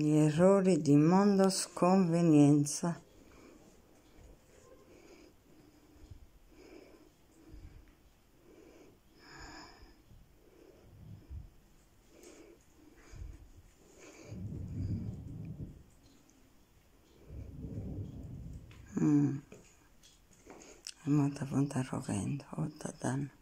gli errori di mondo sconvenienza. Mm. È molto punta rogendo, oh, danno.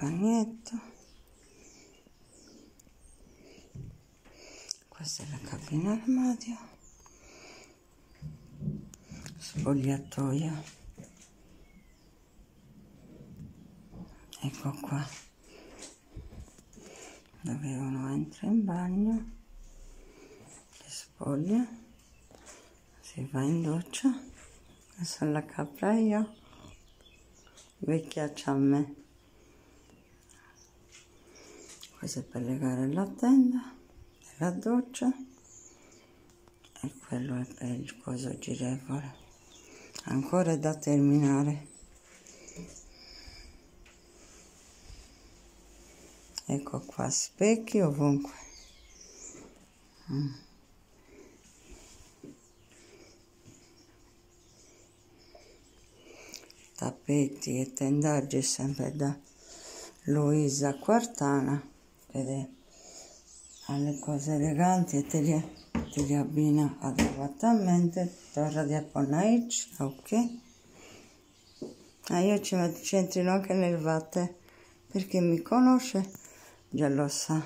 bagnetto questa è la cabina armadio spogliatoio ecco qua dove uno entra in bagno si spoglia si va in doccia sono la capra io vecchiaccia a me questo è per legare la tenda la doccia e quello è il coso girevole ancora da terminare ecco qua specchi ovunque mm. tappeti e tendaggi sempre da Luisa Quartana vede, alle cose eleganti e te li, te li abbina adeguatamente torna di apponaic ok ah, io ci metto centrino anche nel vate perché mi conosce già lo sa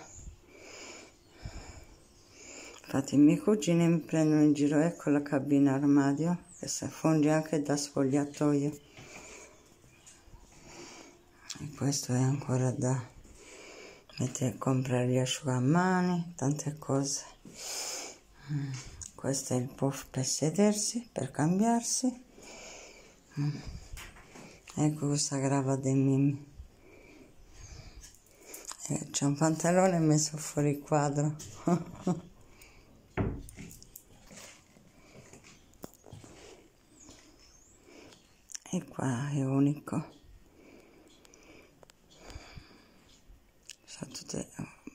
infatti i miei cugini mi prendono in giro ecco la cabina armadio che si affonde anche da sfogliatoio e questo è ancora da Mette, comprare gli asciugamani, tante cose. Mm, questo è il puff per sedersi, per cambiarsi. Mm. Ecco questa grava dei mimi. Eh, c'è un pantalone messo fuori quadro. e qua è unico.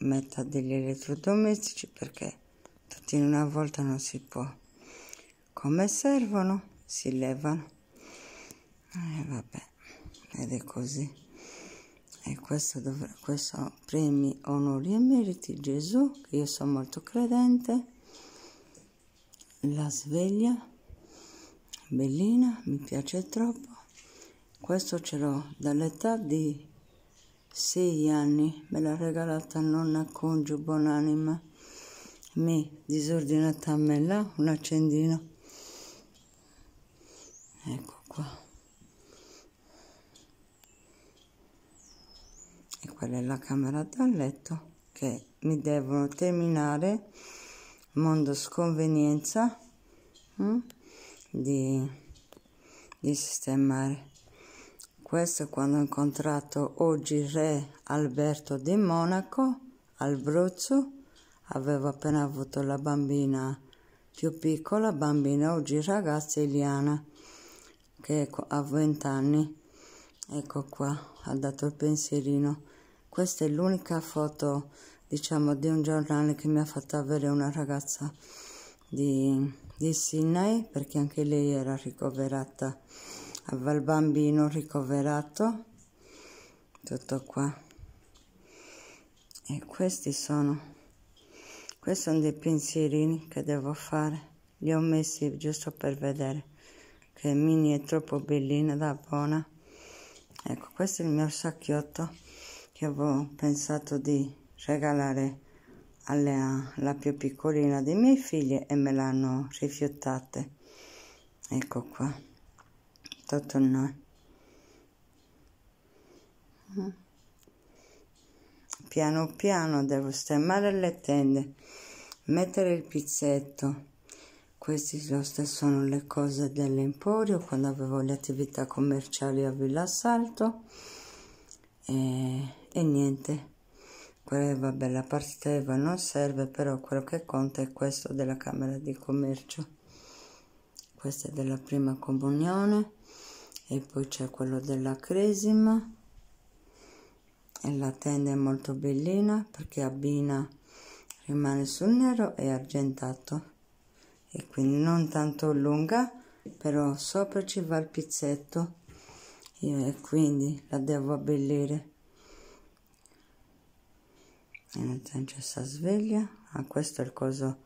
metta degli elettrodomestici perché tutti in una volta non si può. Come servono? Si levano. E eh, vabbè, ed è così. E questo, dovre, questo premi, onori e meriti Gesù, che io sono molto credente, la sveglia, bellina, mi piace troppo. Questo ce l'ho dall'età di sei anni, me l'ha regalata nonna Congio Buonanima, mi disordinata a me là, un accendino. Ecco qua. E quella è la camera da letto che mi devono terminare mondo sconvenienza hm, di, di sistemare. Questo è quando ho incontrato oggi re Alberto di Monaco, Albruzzo, avevo appena avuto la bambina più piccola, bambina oggi ragazza Eliana, che ha 20 anni. Ecco qua, ha dato il pensierino. Questa è l'unica foto, diciamo, di un giornale che mi ha fatto avere una ragazza di, di Sinai, perché anche lei era ricoverata a Valbambino ricoverato tutto qua e questi sono questi sono dei pensierini che devo fare li ho messi giusto per vedere che Mini è troppo bellina da buona ecco questo è il mio sacchiotto che avevo pensato di regalare alla, alla più piccolina dei miei figli e me l'hanno rifiutate ecco qua attatto a noi. Mhm. Piano piano devo stemmare le tende, mettere il pizzetto. Queste sono le cose dell'emporio quando avevo le attività commerciali a Villa Salto e, e niente vabbè la parte IVA non serve però quello che conta è questo della camera di commercio questa è della prima comunione e poi c'è quello della cresima e la tenda è molto bellina perché abbina rimane sul nero e argentato e quindi non tanto lunga però sopra ci va il pizzetto e quindi la devo abbellire e intanto c'è sta sveglia ah, questo è il coso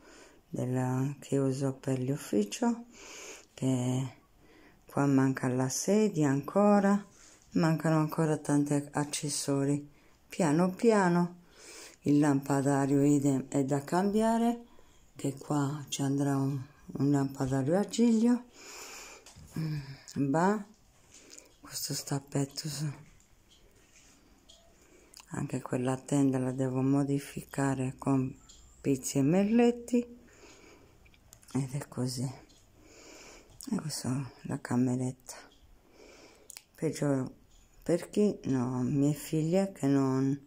della, che uso per l'ufficio che qua manca la sedia ancora mancano ancora tanti accessori piano piano il lampadario idem è da cambiare che qua ci andrà un, un lampadario a giglio mm, va questo stappetto anche quella tenda la devo modificare con pizzi e merletti ed è così e questa è la cameretta peggioro per chi no mie figlie che non,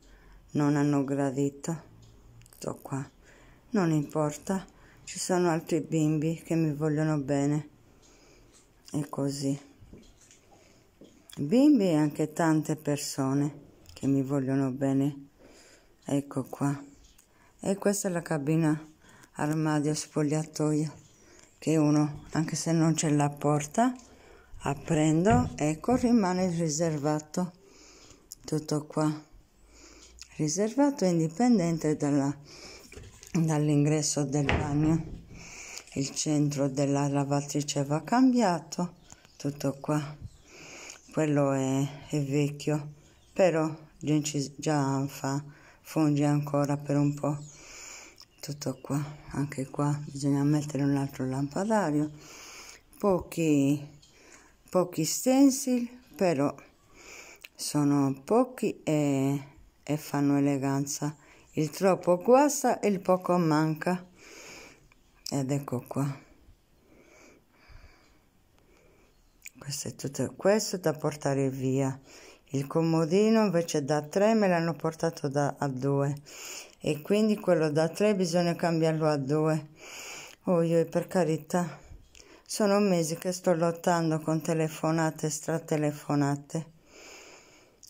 non hanno gradito sto qua non importa ci sono altri bimbi che mi vogliono bene e così bimbi e anche tante persone che mi vogliono bene ecco qua e questa è la cabina armadio spogliatoio che uno, anche se non ce la porta, aprendo, ecco, rimane riservato. Tutto qua. Riservato indipendente dalla, dall'ingresso del bagno. Il centro della lavatrice va cambiato. Tutto qua. Quello è, è vecchio, però già fa funge ancora per un po' tutto qua anche qua bisogna mettere un altro lampadario pochi pochi stencil però sono pochi e, e fanno eleganza il troppo guasta e il poco manca ed ecco qua questo è tutto questo da portare via il comodino invece da 3 me l'hanno portato da, a 2 e quindi quello da 3 bisogna cambiarlo a 2 oh io per carità sono mesi che sto lottando con telefonate e stratelefonate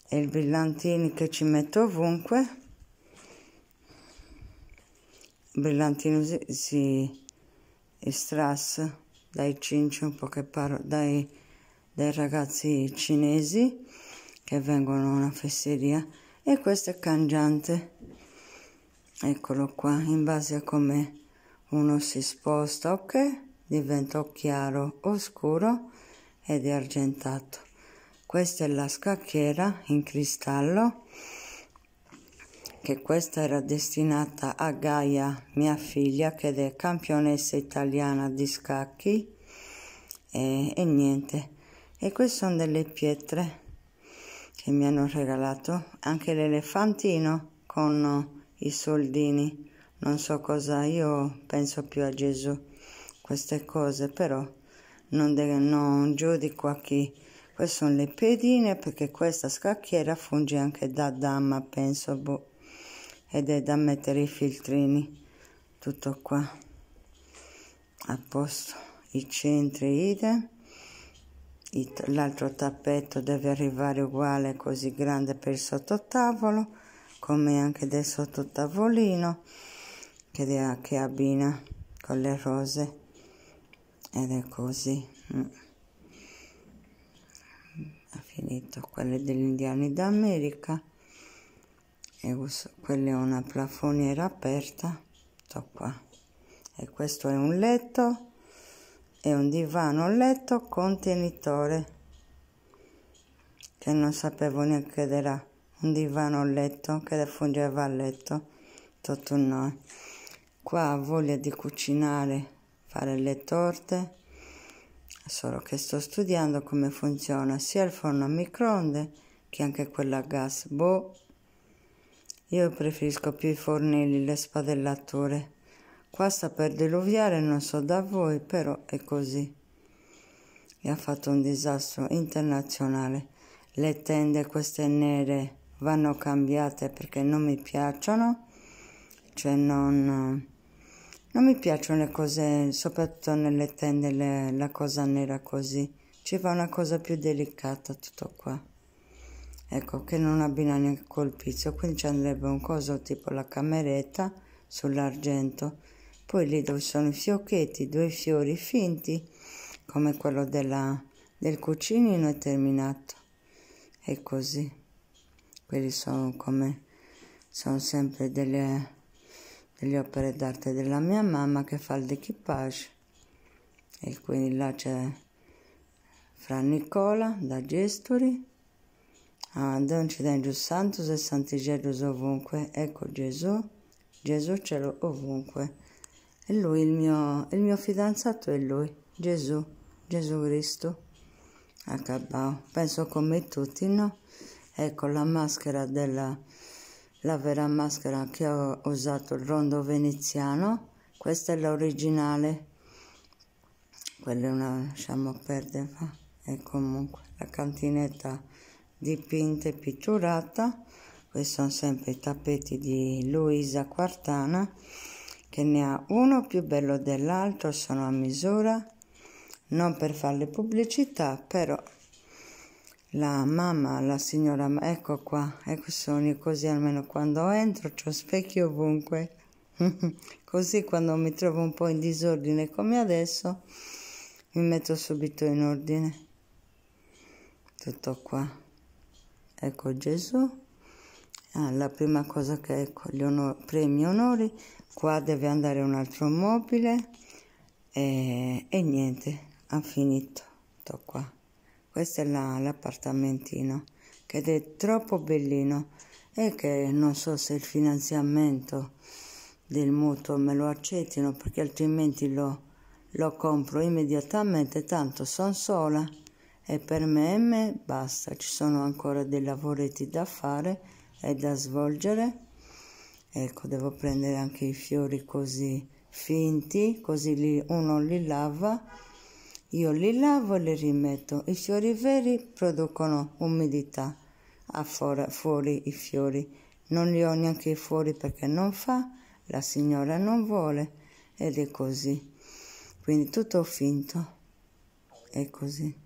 e il brillantini che ci metto ovunque brillantino si, si strass dai cinci un po' che parlo dai, dai ragazzi cinesi che vengono a una fesseria e questo è cangiante eccolo qua in base a come uno si sposta ok diventa chiaro oscuro ed è argentato questa è la scacchiera in cristallo che questa era destinata a Gaia mia figlia che è campionessa italiana di scacchi e, e niente e queste sono delle pietre che mi hanno regalato anche l'elefantino con i soldini, non so cosa, io penso più a Gesù, queste cose, però non, de- non giudico a chi. Queste sono le pedine perché questa scacchiera funge anche da damma, penso, boh. ed è da mettere i filtrini, tutto qua, a posto, i centri idem l'altro tappeto deve arrivare uguale così grande per il sottotavolo come anche del sottotavolino che, de, che abbina con le rose ed è così mm. ha finito quelle degli indiani d'America e uso quella è una plafoniera aperta sto qua e questo è un letto e un divano letto contenitore che non sapevo neanche che era un divano a letto che fungeva a letto tutto noi. Qua ha voglia di cucinare, fare le torte, solo che sto studiando come funziona sia il forno a microonde che anche quello a gas. Boh, io preferisco più i fornelli, le spadellature. Qua sta per diluviare, non so da voi, però è così. E ha fatto un disastro internazionale. Le tende queste nere vanno cambiate perché non mi piacciono, cioè non, non mi piacciono le cose, soprattutto nelle tende, le, la cosa nera così, ci fa una cosa più delicata tutto qua, ecco che non abbina neanche col pizzo, quindi ci andrebbe un coso tipo la cameretta sull'argento, poi lì dove sono i fiocchetti, due fiori finti, come quello della, del cucinino è terminato, è così quelli sono come sono sempre delle, delle opere d'arte della mia mamma che fa il decoupage e quindi là c'è Fra Nicola da Gesturi ah, Donci Dangio Santos e Santi Sant'Igeros ovunque ecco Gesù Gesù ce l'ho ovunque e lui il mio, il mio fidanzato è lui Gesù Gesù Cristo a Cabao penso come tutti no? Ecco la maschera della la vera maschera che ho usato, il rondo veneziano. Questa è l'originale. Quella è una lasciamo perdere, ma è comunque la cantinetta dipinta e pitturata. Questi sono sempre i tappeti di Luisa Quartana che ne ha uno più bello dell'altro, sono a misura, non per fare le pubblicità, però la mamma, la signora, ecco qua, ecco sono io così almeno quando entro c'ho specchio ovunque, così quando mi trovo un po' in disordine come adesso mi metto subito in ordine, tutto qua, ecco Gesù, ah, la prima cosa che ecco, gli onor premi onori, qua deve andare un altro mobile e, e niente, ha finito, tutto qua questo è la, l'appartamentino ed è troppo bellino e che non so se il finanziamento del mutuo me lo accettino perché altrimenti lo, lo compro immediatamente tanto sono sola e per me, e me basta ci sono ancora dei lavoretti da fare e da svolgere ecco devo prendere anche i fiori così finti così li, uno li lava io li lavo e li rimetto. I fiori veri producono umidità. A fuori, fuori i fiori. Non li ho neanche fuori perché non fa, la signora non vuole ed è così. Quindi tutto finto. È così.